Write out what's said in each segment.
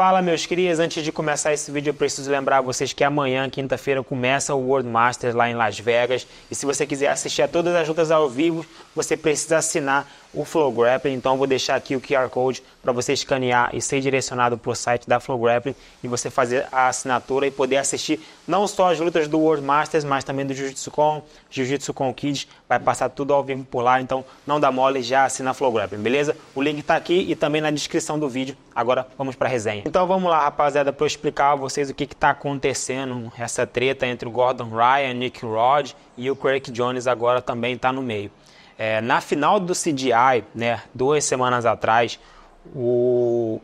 Fala meus queridos, antes de começar esse vídeo eu preciso lembrar vocês que amanhã, quinta-feira, começa o World Masters lá em Las Vegas e se você quiser assistir a todas as lutas ao vivo, você precisa assinar o Flow Grappling, então vou deixar aqui o QR Code para você escanear e ser direcionado para o site da Flow Grappling e você fazer a assinatura e poder assistir não só as lutas do World Masters, mas também do Jiu-Jitsu Com, Jiu-Jitsu Com Kids, vai passar tudo ao vivo por lá, então não dá mole, já assina a Flow Grappling, beleza? O link está aqui e também na descrição do vídeo, agora vamos para a resenha. Então vamos lá, rapaziada, para eu explicar a vocês o que está acontecendo, essa treta entre o Gordon Ryan, Nick Rod e o Craig Jones agora também está no meio. É, na final do CGI, né, duas semanas atrás, o,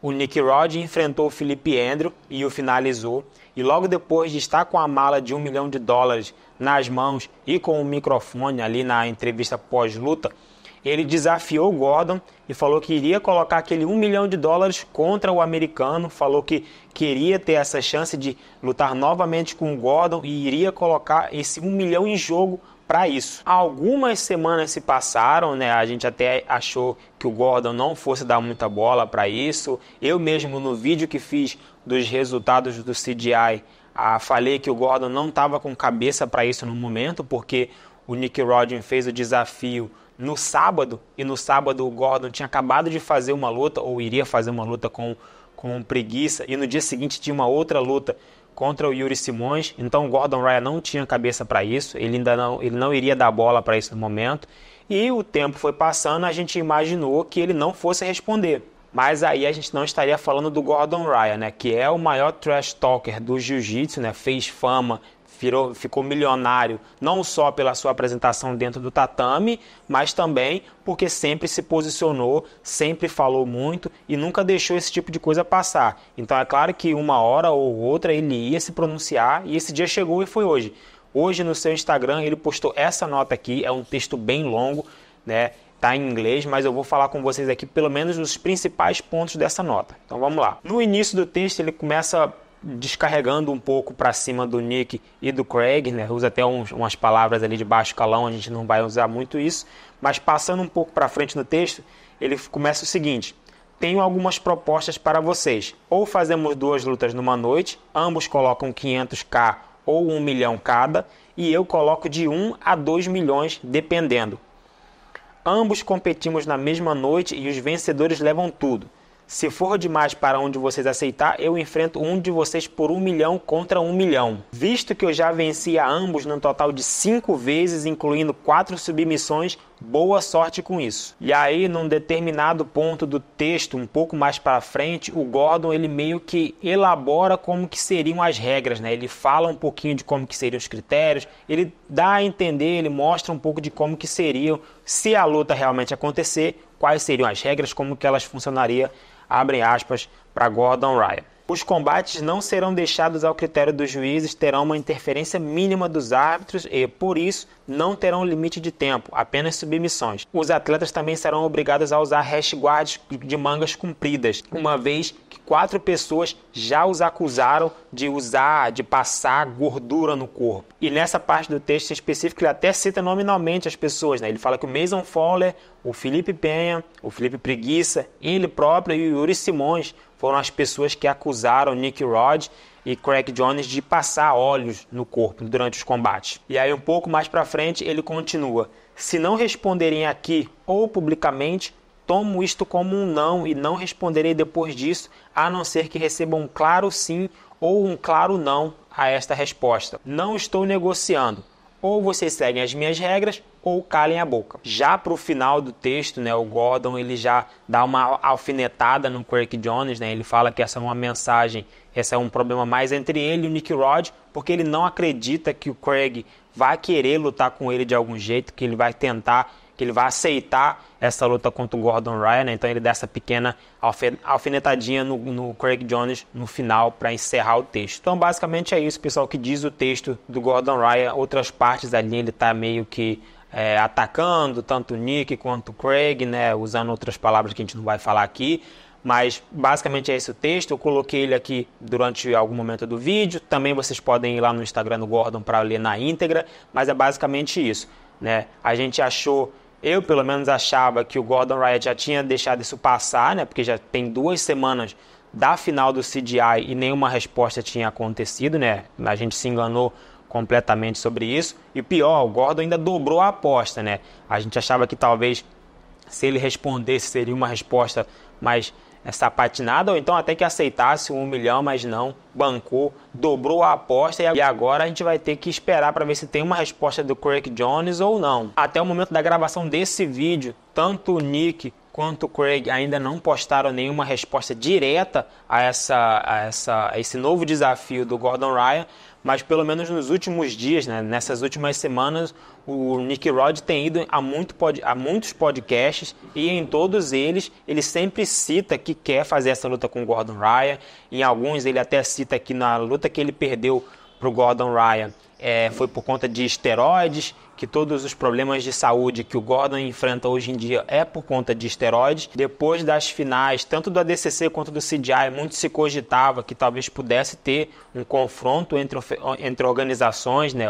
o Nick Rod enfrentou o Felipe Andrew e o finalizou. E logo depois de estar com a mala de um milhão de dólares nas mãos e com o microfone ali na entrevista pós-luta, ele desafiou Gordon e falou que iria colocar aquele 1 milhão de dólares contra o americano, falou que queria ter essa chance de lutar novamente com Gordon e iria colocar esse 1 milhão em jogo para isso. Algumas semanas se passaram, né? A gente até achou que o Gordon não fosse dar muita bola para isso. Eu mesmo no vídeo que fiz dos resultados do CGI, ah, falei que o Gordon não estava com cabeça para isso no momento, porque o Nick Rodin fez o desafio no sábado, e no sábado o Gordon tinha acabado de fazer uma luta, ou iria fazer uma luta com, com preguiça, e no dia seguinte tinha uma outra luta contra o Yuri Simões, então o Gordon Ryan não tinha cabeça para isso, ele ainda não, ele não iria dar bola para isso no momento, e o tempo foi passando, a gente imaginou que ele não fosse responder. Mas aí a gente não estaria falando do Gordon Ryan, né? Que é o maior trash talker do jiu-jitsu, né? Fez fama, virou, ficou milionário não só pela sua apresentação dentro do tatame, mas também porque sempre se posicionou, sempre falou muito e nunca deixou esse tipo de coisa passar. Então é claro que uma hora ou outra ele ia se pronunciar e esse dia chegou e foi hoje. Hoje no seu Instagram ele postou essa nota aqui, é um texto bem longo, né? Tá em inglês, mas eu vou falar com vocês aqui pelo menos os principais pontos dessa nota. Então vamos lá. No início do texto ele começa descarregando um pouco para cima do Nick e do Craig, né? usa até uns, umas palavras ali de baixo calão, a gente não vai usar muito isso, mas passando um pouco para frente no texto, ele começa o seguinte: Tenho algumas propostas para vocês. Ou fazemos duas lutas numa noite, ambos colocam 500k ou 1 milhão cada, e eu coloco de 1 a 2 milhões, dependendo. Ambos competimos na mesma noite e os vencedores levam tudo. Se for demais para um de vocês aceitar, eu enfrento um de vocês por um milhão contra um milhão. Visto que eu já venci a ambos num total de cinco vezes, incluindo quatro submissões, Boa sorte com isso. E aí, num determinado ponto do texto, um pouco mais para frente, o Gordon ele meio que elabora como que seriam as regras, né? Ele fala um pouquinho de como que seriam os critérios, ele dá a entender, ele mostra um pouco de como que seriam, se a luta realmente acontecer, quais seriam as regras, como que elas funcionariam, abrem aspas, para Gordon Ryan. Os combates não serão deixados ao critério dos juízes, terão uma interferência mínima dos árbitros e, por isso, não terão limite de tempo, apenas submissões. Os atletas também serão obrigados a usar hash guards de mangas compridas, uma vez que quatro pessoas já os acusaram de usar, de passar gordura no corpo. E nessa parte do texto específico, ele até cita nominalmente as pessoas. Né? Ele fala que o Mason Fowler, o Felipe Penha, o Felipe Preguiça, ele próprio e o Yuri Simões foram as pessoas que acusaram Nick Rod e Craig Jones de passar óleos no corpo durante os combates. E aí um pouco mais para frente ele continua: "Se não responderem aqui ou publicamente, tomo isto como um não e não responderei depois disso, a não ser que receba um claro sim ou um claro não a esta resposta. Não estou negociando. Ou vocês seguem as minhas regras ou calem a boca. Já para o final do texto, né, o Gordon ele já dá uma alfinetada no Craig Jones, né, ele fala que essa é uma mensagem, esse é um problema mais entre ele e o Nick Rod, porque ele não acredita que o Craig vai querer lutar com ele de algum jeito, que ele vai tentar, que ele vai aceitar essa luta contra o Gordon Ryan, né, então ele dá essa pequena alfinetadinha no, no Craig Jones no final para encerrar o texto. Então basicamente é isso, pessoal, que diz o texto do Gordon Ryan, outras partes ali ele está meio que é, atacando tanto o Nick quanto o Craig, né, usando outras palavras que a gente não vai falar aqui. Mas basicamente é esse o texto. Eu coloquei ele aqui durante algum momento do vídeo. Também vocês podem ir lá no Instagram do Gordon para ler na íntegra. Mas é basicamente isso. Né? A gente achou, eu pelo menos achava que o Gordon Wright já tinha deixado isso passar, né? porque já tem duas semanas da final do CDI e nenhuma resposta tinha acontecido. Né? A gente se enganou completamente sobre isso. E pior, o Gordon ainda dobrou a aposta, né? A gente achava que talvez se ele respondesse seria uma resposta mais eh, sapatinada, ou então até que aceitasse um milhão, mas não, bancou, dobrou a aposta e agora a gente vai ter que esperar para ver se tem uma resposta do Craig Jones ou não. Até o momento da gravação desse vídeo, tanto o Nick quanto Craig ainda não postaram nenhuma resposta direta a, essa, a, essa, a esse novo desafio do Gordon Ryan, mas pelo menos nos últimos dias, né, nessas últimas semanas, o Nick Rod tem ido a, muito pod, a muitos podcasts e em todos eles ele sempre cita que quer fazer essa luta com o Gordon Ryan. Em alguns ele até cita que na luta que ele perdeu para o Gordon Ryan, é, foi por conta de esteroides, que todos os problemas de saúde que o Gordon enfrenta hoje em dia é por conta de esteroides. Depois das finais, tanto do ADCC quanto do CGI, muito se cogitava que talvez pudesse ter um confronto entre, entre organizações, né?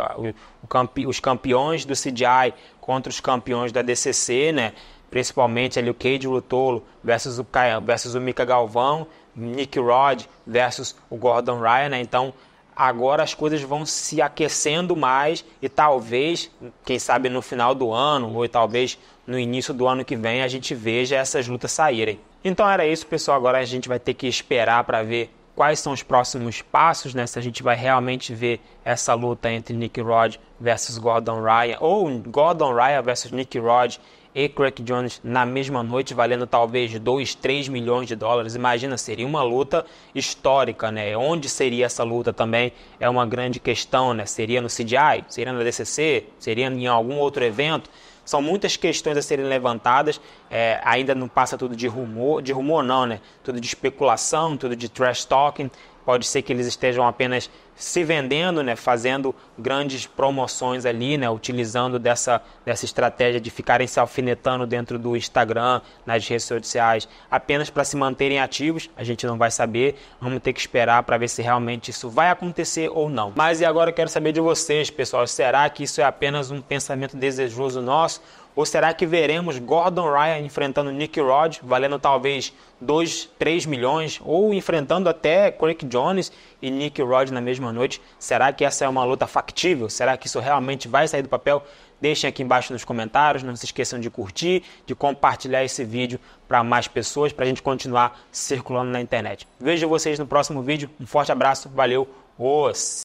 Campe, os campeões do CGI contra os campeões do ADCC, né? principalmente ali o Cade Rutolo versus o, versus o Mika Galvão, Nick Rod versus o Gordon Ryan, né? então agora as coisas vão se aquecendo mais e talvez, quem sabe no final do ano ou talvez no início do ano que vem a gente veja essas lutas saírem. Então era isso, pessoal. Agora a gente vai ter que esperar para ver quais são os próximos passos, né? Se a gente vai realmente ver essa luta entre Nick Rod versus Gordon Ryan, ou Gordon Ryan versus Nick Rod e Craig Jones na mesma noite, valendo talvez 2, 3 milhões de dólares. Imagina, seria uma luta histórica, né? Onde seria essa luta também é uma grande questão, né? Seria no CGI? Seria na DCC? Seria em algum outro evento? São muitas questões a serem levantadas. É, ainda não passa tudo de rumor, de rumor não, né? Tudo de especulação, tudo de trash talking. Pode ser que eles estejam apenas se vendendo, né, fazendo grandes promoções ali, né, utilizando dessa, dessa estratégia de ficarem se alfinetando dentro do Instagram, nas redes sociais, apenas para se manterem ativos. A gente não vai saber, vamos ter que esperar para ver se realmente isso vai acontecer ou não. Mas e agora eu quero saber de vocês, pessoal, será que isso é apenas um pensamento desejoso nosso ou será que veremos Gordon Ryan enfrentando Nick Rod, valendo talvez 2, 3 milhões, ou enfrentando até Craig Jones e Nick Rod na mesma noite? Será que essa é uma luta factível? Será que isso realmente vai sair do papel? Deixem aqui embaixo nos comentários, não se esqueçam de curtir, de compartilhar esse vídeo para mais pessoas, para a gente continuar circulando na internet. Vejo vocês no próximo vídeo, um forte abraço, valeu, os!